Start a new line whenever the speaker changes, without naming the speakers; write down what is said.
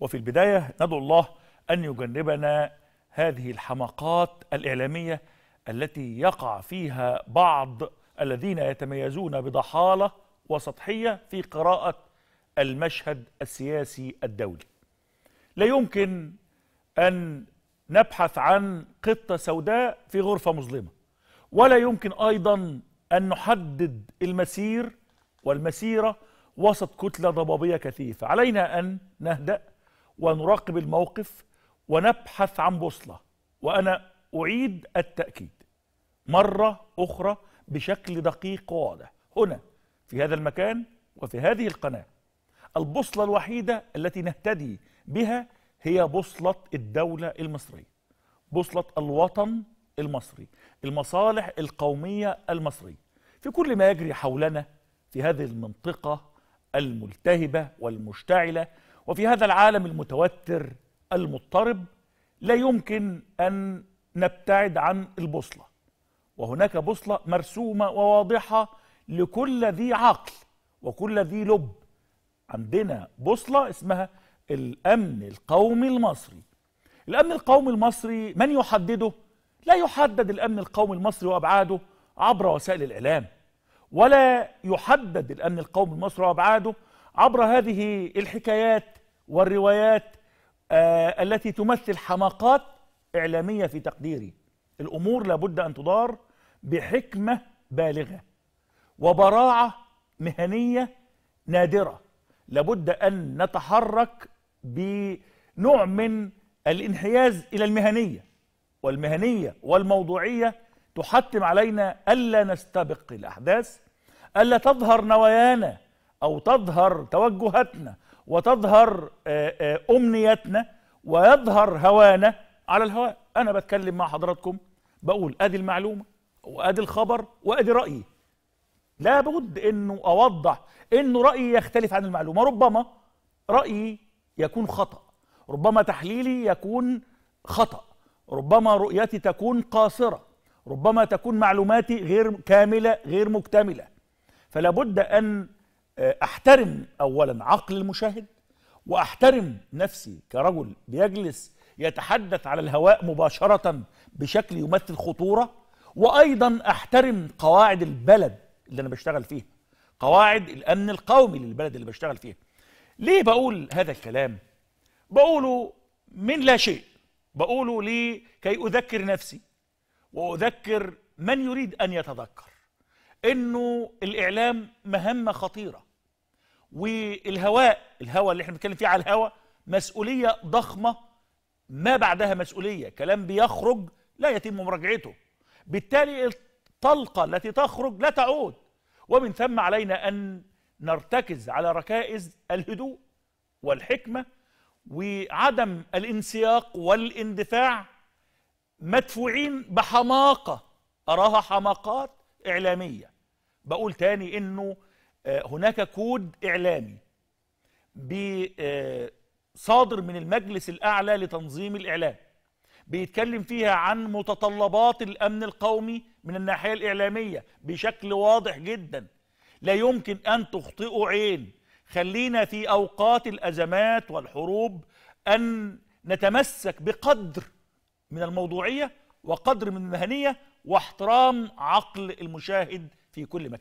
وفي البداية ندعو الله أن يجنبنا هذه الحماقات الإعلامية التي يقع فيها بعض الذين يتميزون بضحالة وسطحية في قراءة المشهد السياسي الدولي لا يمكن أن نبحث عن قطة سوداء في غرفة مظلمة ولا يمكن أيضا أن نحدد المسير والمسيرة وسط كتلة ضبابية كثيفة علينا أن نهدأ ونراقب الموقف ونبحث عن بوصله وانا اعيد التاكيد مره اخرى بشكل دقيق وواضح هنا في هذا المكان وفي هذه القناه البوصله الوحيده التي نهتدي بها هي بوصله الدوله المصريه بوصله الوطن المصري المصالح القوميه المصريه في كل ما يجري حولنا في هذه المنطقه الملتهبه والمشتعله وفي هذا العالم المتوتر المضطرب لا يمكن أن نبتعد عن البوصلة وهناك بوصلة مرسومة وواضحة لكل ذي عقل وكل ذي لب عندنا بوصلة اسمها الأمن القومي المصري الأمن القومي المصري من يحدده؟ لا يحدد الأمن القومي المصري وأبعاده عبر وسائل الإعلام ولا يحدد الأمن القومي المصري وأبعاده عبر هذه الحكايات والروايات آه التي تمثل حماقات إعلامية في تقديري الأمور لابد أن تدار بحكمة بالغة وبراعة مهنية نادرة لابد أن نتحرك بنوع من الانحياز إلى المهنية والمهنية والموضوعية تحتم علينا ألا نستبق الأحداث ألا تظهر نوايانا أو تظهر توجهاتنا وتظهر آه، آه، أمنيتنا ويظهر هوانا على الهواء أنا بتكلم مع حضراتكم بقول أدي المعلومة وأدي الخبر وأدي رأيي لابد أنه أوضح أنه رأيي يختلف عن المعلومة ربما رأيي يكون خطأ ربما تحليلي يكون خطأ ربما رؤيتي تكون قاصرة ربما تكون معلوماتي غير كاملة غير مكتملة فلابد أن آه، احترم اولا عقل المشاهد واحترم نفسي كرجل بيجلس يتحدث على الهواء مباشره بشكل يمثل خطوره وايضا احترم قواعد البلد اللي انا بشتغل فيها قواعد الامن القومي للبلد اللي بشتغل فيها ليه بقول هذا الكلام بقوله من لا شيء بقوله لي كي اذكر نفسي واذكر من يريد ان يتذكر انه الاعلام مهمه خطيره والهواء الهواء اللي احنا بنتكلم فيه على الهواء مسؤوليه ضخمه ما بعدها مسؤوليه كلام بيخرج لا يتم مراجعته بالتالي الطلقه التي تخرج لا تعود ومن ثم علينا ان نرتكز على ركائز الهدوء والحكمه وعدم الانسياق والاندفاع مدفوعين بحماقه اراها حماقات إعلامية بقول تاني إنه آه، هناك كود إعلامي آه، صادر من المجلس الأعلى لتنظيم الإعلام بيتكلم فيها عن متطلبات الأمن القومي من الناحية الإعلامية بشكل واضح جدا لا يمكن أن تخطئوا عين خلينا في أوقات الأزمات والحروب أن نتمسك بقدر من الموضوعية وقدر من المهنية واحترام عقل المشاهد في كل مكان